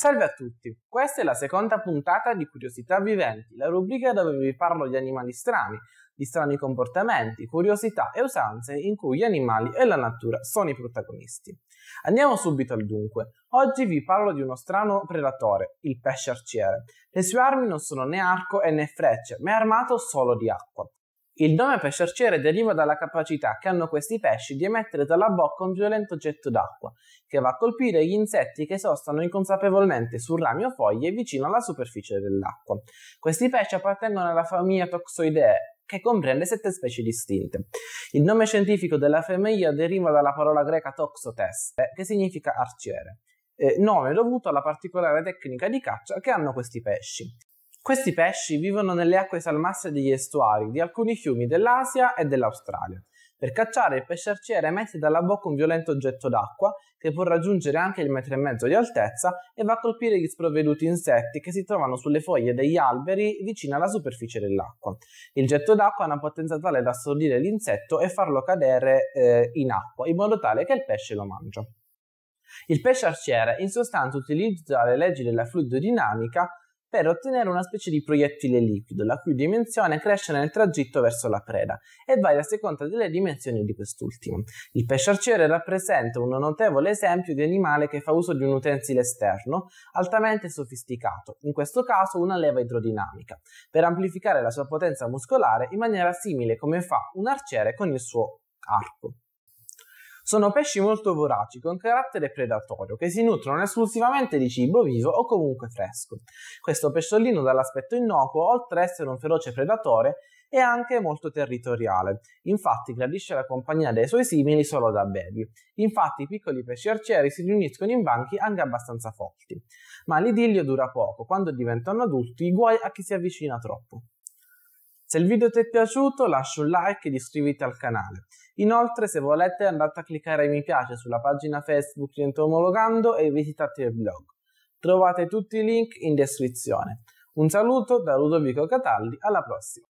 Salve a tutti, questa è la seconda puntata di Curiosità Viventi, la rubrica dove vi parlo di animali strani, di strani comportamenti, curiosità e usanze in cui gli animali e la natura sono i protagonisti. Andiamo subito al dunque. Oggi vi parlo di uno strano predatore, il pesce arciere. Le sue armi non sono né arco e né frecce, ma è armato solo di acqua. Il nome pesce arciere deriva dalla capacità che hanno questi pesci di emettere dalla bocca un violento getto d'acqua, che va a colpire gli insetti che sostano inconsapevolmente su rami o foglie vicino alla superficie dell'acqua. Questi pesci appartengono alla famiglia Toxoidea, che comprende sette specie distinte. Il nome scientifico della famiglia deriva dalla parola greca toxotes, eh, che significa arciere, eh, nome dovuto alla particolare tecnica di caccia che hanno questi pesci. Questi pesci vivono nelle acque salmastre degli estuari di alcuni fiumi dell'Asia e dell'Australia. Per cacciare il pesce arciere emette dalla bocca un violento getto d'acqua che può raggiungere anche il metro e mezzo di altezza e va a colpire gli sprovveduti insetti che si trovano sulle foglie degli alberi vicino alla superficie dell'acqua. Il getto d'acqua ha una potenza tale da assorbire l'insetto e farlo cadere eh, in acqua in modo tale che il pesce lo mangia. Il pesce arciere in sostanza utilizza le leggi della fluidodinamica per ottenere una specie di proiettile liquido, la cui dimensione cresce nel tragitto verso la preda e varia a seconda delle dimensioni di quest'ultimo. Il pesce arciere rappresenta un notevole esempio di animale che fa uso di un utensile esterno altamente sofisticato, in questo caso una leva idrodinamica, per amplificare la sua potenza muscolare in maniera simile come fa un arciere con il suo arco. Sono pesci molto voraci, con carattere predatorio, che si nutrono esclusivamente di cibo vivo o comunque fresco. Questo pesciolino dall'aspetto innocuo, oltre ad essere un feroce predatore, è anche molto territoriale. Infatti gradisce la compagnia dei suoi simili solo da baby. Infatti i piccoli pesci arcieri si riuniscono in banchi anche abbastanza forti. Ma l'idillio dura poco, quando diventano adulti guai a chi si avvicina troppo. Se il video ti è piaciuto lascia un like ed iscriviti al canale. Inoltre, se volete, andate a cliccare mi piace sulla pagina Facebook di Entomologando e visitate il blog. Trovate tutti i link in descrizione. Un saluto da Ludovico Catalli, alla prossima!